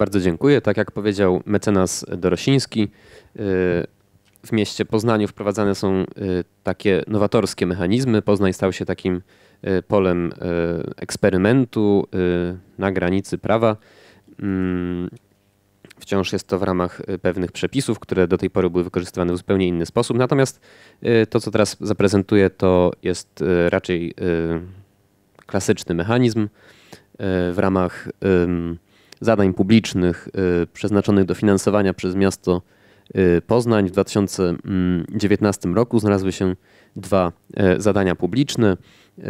Bardzo dziękuję. Tak jak powiedział mecenas Dorosiński, y, w mieście Poznaniu wprowadzane są y, takie nowatorskie mechanizmy. Poznań stał się takim y, polem eksperymentu na granicy prawa. Mm, wciąż jest to w ramach pewnych przepisów, które do tej pory były wykorzystywane w zupełnie inny sposób. Natomiast to, co teraz zaprezentuję, to jest raczej klasyczny mechanizm w ramach zadań publicznych y, przeznaczonych do finansowania przez miasto y, Poznań. W 2019 roku znalazły się dwa e, zadania publiczne e,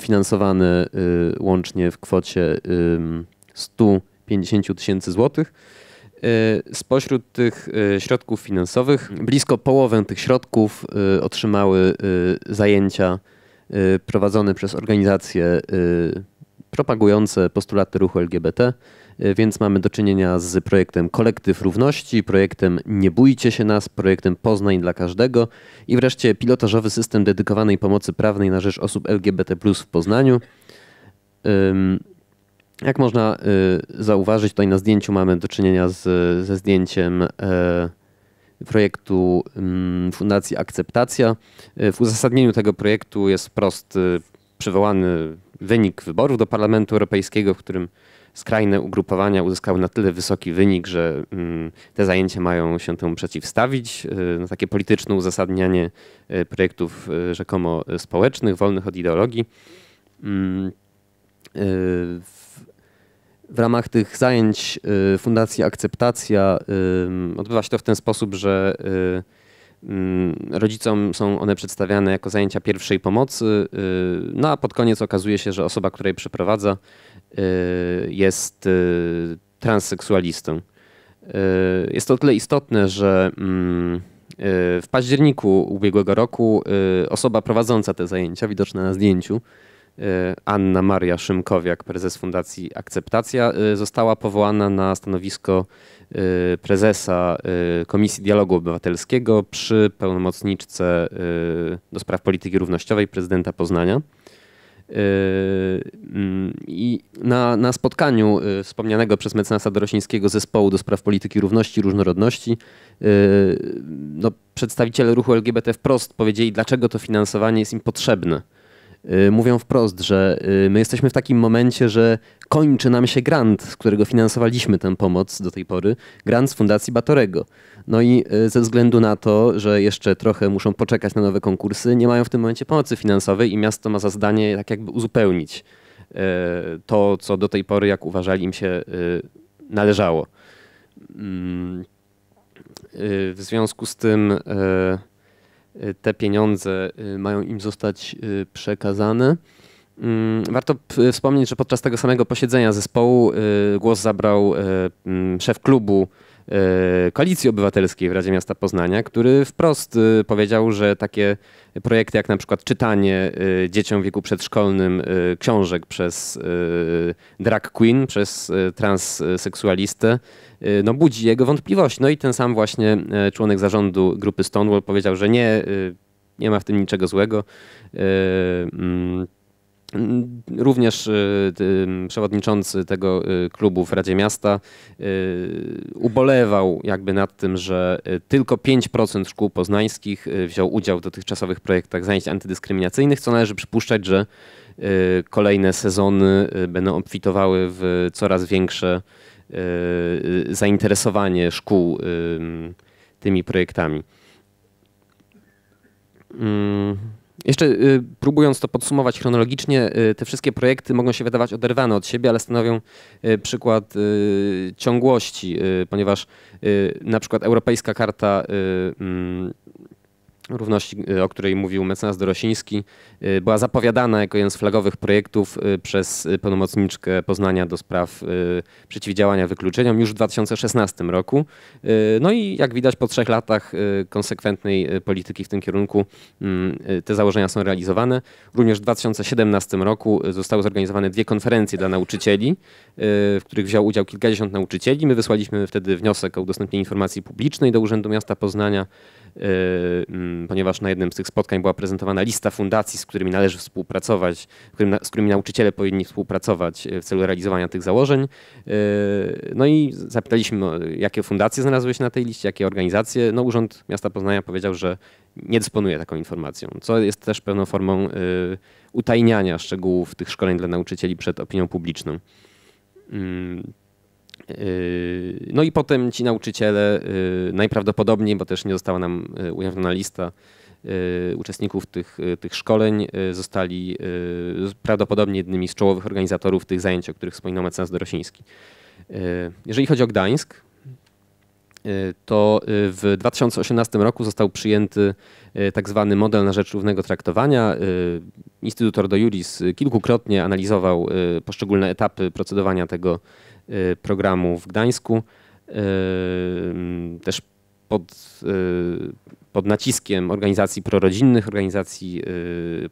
finansowane y, łącznie w kwocie 150 tysięcy złotych. E, spośród tych środków finansowych blisko połowę tych środków otrzymały zajęcia prowadzone przez organizacje propagujące postulaty ruchu LGBT, e, więc mamy do czynienia z projektem Kolektyw Równości, projektem Nie bójcie się nas, projektem Poznań dla każdego i wreszcie pilotażowy system dedykowanej pomocy prawnej na rzecz osób LGBT w Poznaniu. Jak można e, zauważyć, tutaj na zdjęciu mamy do czynienia z, ze zdjęciem e, projektu Fundacji Akceptacja. W uzasadnieniu tego projektu jest wprost przywołany wynik wyborów do Parlamentu Europejskiego, w którym skrajne ugrupowania uzyskały na tyle wysoki wynik, że mm, te zajęcia mają się temu przeciwstawić. Y, no, takie polityczne uzasadnianie y, projektów y, rzekomo społecznych, wolnych od ideologii. Mm, w ramach tych zajęć Fundacja Akceptacja odbywa się to w ten sposób, że Mm, rodzicom są one przedstawiane jako zajęcia pierwszej pomocy, y, no a pod koniec okazuje się, że osoba, której przeprowadza, y, jest y, transseksualistą. Jest to o tyle istotne, że mm, w październiku ubiegłego roku osoba prowadząca te zajęcia, widoczna na zdjęciu, E, Anna Maria Szymkowiak, prezes Fundacji Akceptacja, e, została powołana na stanowisko e, prezesa Komisji Dialogu Obywatelskiego przy pełnomocniczce do spraw polityki równościowej prezydenta Poznania. Mm, I na, na spotkaniu wspomnianego przez mecenasa Dorosińskiego zespołu do spraw polityki równości i różnorodności no, przedstawiciele ruchu LGBT wprost powiedzieli, dlaczego to finansowanie jest im potrzebne Y, mówią wprost, że y, my jesteśmy w takim momencie, że kończy nam się grant, z którego finansowaliśmy tę pomoc do tej pory, grant z Fundacji Batorego. No i y, ze względu na to, że jeszcze trochę muszą poczekać na nowe konkursy, nie mają w tym momencie pomocy finansowej i miasto ma za zadanie tak jakby uzupełnić to, co do tej pory, jak uważali im się należało. Mm, w związku z tym te pieniądze y, mają im zostać y, przekazane. Mm, warto y, wspomnieć, że podczas tego samego posiedzenia zespołu głos zabrał mm, szef klubu E, Koalicji Obywatelskiej w Radzie Miasta Poznania, który wprost e, powiedział, że takie projekty jak na przykład czytanie e, dzieciom w wieku przedszkolnym książek przez drag queen, przez transseksualistę, no budzi jego wątpliwość. No i ten sam właśnie członek zarządu grupy Stonewall powiedział, że nie, nie ma w tym niczego złego. Mm, Również y, przewodniczący tego y, klubu w Radzie Miasta y, ubolewał jakby nad tym, że tylko 5% szkół poznańskich wziął udział w dotychczasowych projektach zajęć antydyskryminacyjnych, co należy przypuszczać, że kolejne sezony będą obfitowały w coraz większe zainteresowanie szkół tymi projektami. Mm. Jeszcze y, próbując to podsumować chronologicznie, y, te wszystkie projekty mogą się wydawać oderwane od siebie, ale stanowią y, przykład y, ciągłości, y, ponieważ y, na przykład Europejska Karta mm, równości, y, o której mówił mecenas Dorosiński, y, była zapowiadana jako jeden z flagowych projektów y, przez pełnomocniczkę Poznania do spraw przeciwdziałania wykluczeniom już w 2016 roku. No i jak widać po trzech latach konsekwentnej polityki w tym kierunku mm, te założenia są realizowane. Również w 2017 roku zostały zorganizowane dwie konferencje dla nauczycieli, w których wziął udział kilkadziesiąt nauczycieli. My wysłaliśmy wtedy wniosek o udostępnienie informacji publicznej do Urzędu Miasta Poznania mm, ponieważ na jednym z tych spotkań była prezentowana lista fundacji, z którymi należy współpracować, z którymi nauczyciele powinni współpracować e, w celu realizowania tych założeń. E, no i zapytaliśmy, no, jakie fundacje znalazły się na tej liście, jakie organizacje. No Urząd Miasta Poznania powiedział, że nie dysponuje taką informacją, co jest też pewną formą e, utajniania szczegółów tych szkoleń dla nauczycieli przed opinią publiczną. Mm, Yy, no i potem ci nauczyciele, yy, najprawdopodobniej, bo też nie została nam yy, ujawniona lista uczestników tych, tych szkoleń, zostali prawdopodobnie jednymi z czołowych organizatorów tych zajęć, o których wspominał mecenas Dorosiński. Jeżeli chodzi o Gdańsk, to w 2018 roku został przyjęty tak zwany model na rzecz równego traktowania. Instytut Ordo Juris kilkukrotnie analizował poszczególne etapy procedowania tego, Y, programu w Gdańsku. Y, też pod, y, pod naciskiem organizacji prorodzinnych, organizacji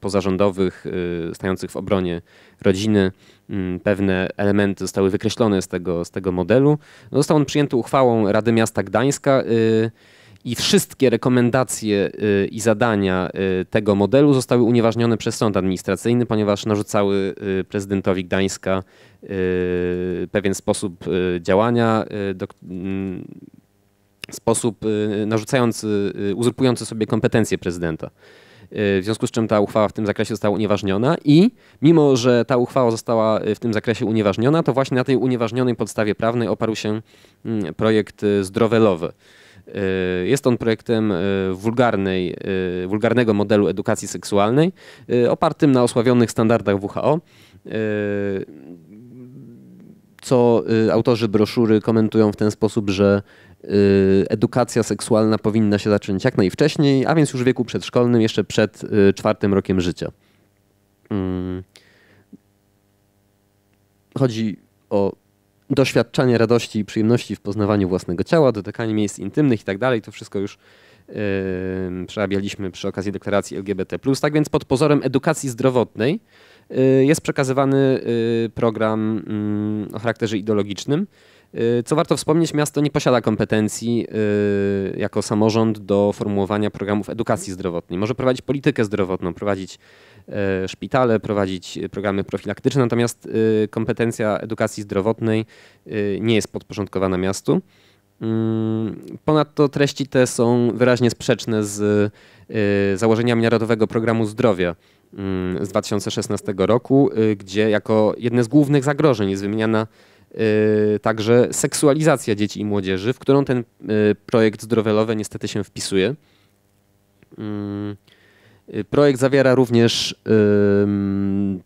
pozarządowych stających w obronie rodziny, mm, pewne elementy zostały wykreślone z tego, z tego modelu. No, został on przyjęty uchwałą Rady Miasta Gdańska i wszystkie rekomendacje y, i zadania y, tego modelu zostały unieważnione przez sąd administracyjny, ponieważ narzucały y, prezydentowi Gdańska pewien sposób działania, mm, sposób narzucający, uzurpujący sobie kompetencje prezydenta. W związku z czym ta uchwała w tym zakresie została unieważniona i mimo, że ta uchwała została w tym zakresie unieważniona, to właśnie na tej unieważnionej podstawie prawnej oparł się mm, projekt zdrowelowy. E, jest on projektem e, wulgarnej, e, wulgarnego modelu edukacji seksualnej, opartym na osławionych standardach WHO co autorzy broszury komentują w ten sposób, że edukacja seksualna powinna się zacząć jak najwcześniej, a więc już w wieku przedszkolnym, jeszcze przed czwartym rokiem życia. Mm. Chodzi o doświadczanie radości i przyjemności w poznawaniu własnego ciała, dotykanie miejsc intymnych i tak dalej. To wszystko już yy, przerabialiśmy przy okazji deklaracji LGBT. Tak więc pod pozorem edukacji zdrowotnej yy, jest przekazywany yy, program mm, o charakterze ideologicznym. Y, co warto wspomnieć, miasto nie posiada kompetencji y, jako samorząd do formułowania programów edukacji zdrowotnej. Może prowadzić politykę zdrowotną, prowadzić y, szpitale, prowadzić programy profilaktyczne, natomiast kompetencja edukacji zdrowotnej nie jest podporządkowana miastu. Mm, ponadto treści te są wyraźnie sprzeczne z założeniami Narodowego Programu Zdrowia mm, z 2016 roku, gdzie jako jedne z głównych zagrożeń jest wymieniana Yy, także seksualizacja dzieci i młodzieży, w którą ten yy, projekt Zdrowelowe niestety się wpisuje. Yy, projekt zawiera również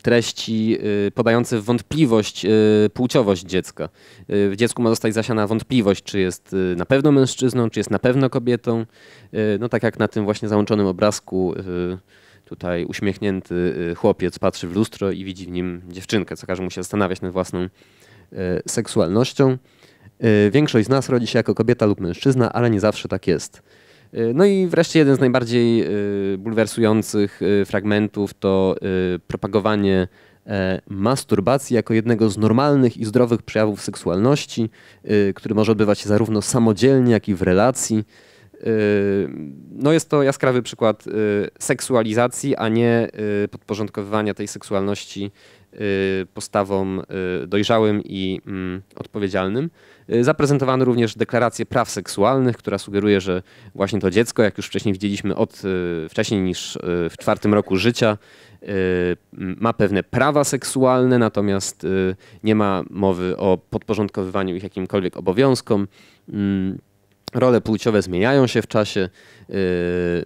treści podające wątpliwość płciowość dziecka. W dziecku ma zostać zasiana wątpliwość, czy jest na pewno mężczyzną, czy jest na pewno kobietą. No tak jak na tym właśnie załączonym obrazku tutaj uśmiechnięty chłopiec patrzy w lustro i widzi w nim dziewczynkę, co każe mu się zastanawiać nad własną E, seksualnością. E, większość z nas rodzi się jako kobieta lub mężczyzna, ale nie zawsze tak jest. E, no i wreszcie jeden z najbardziej bulwersujących fragmentów to propagowanie masturbacji jako jednego z normalnych i zdrowych przejawów seksualności, który może odbywać się zarówno samodzielnie, jak i w relacji. Yy, no jest to jaskrawy przykład yy, seksualizacji, a nie yy, podporządkowywania tej seksualności postawom dojrzałym i mm, odpowiedzialnym. Zaprezentowano również deklarację praw seksualnych, która sugeruje, że właśnie to dziecko, jak już wcześniej widzieliśmy, od wcześniej niż w czwartym roku życia ma pewne prawa seksualne, natomiast nie ma mowy o podporządkowywaniu ich jakimkolwiek obowiązkom. Mm role płciowe zmieniają się w czasie, y,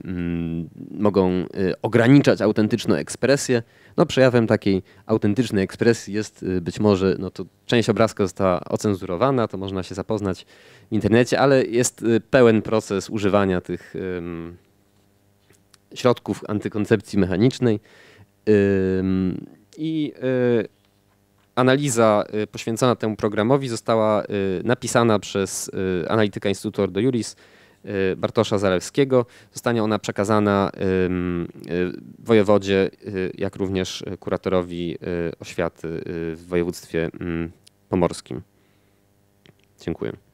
mm, mogą y, ograniczać autentyczną ekspresję. No, przejawem takiej autentycznej ekspresji jest y, być może, no to część obrazka została ocenzurowana, to można się zapoznać w internecie, ale jest pełen proces używania tych środków antykoncepcji mechanicznej. I analiza y, poświęcona temu programowi została y, napisana przez y, analityka Instytutu Ordo Juris Bartosza Zalewskiego. Zostanie ona przekazana wojewodzie, jak również kuratorowi oświaty w województwie mm, pomorskim. Dziękuję.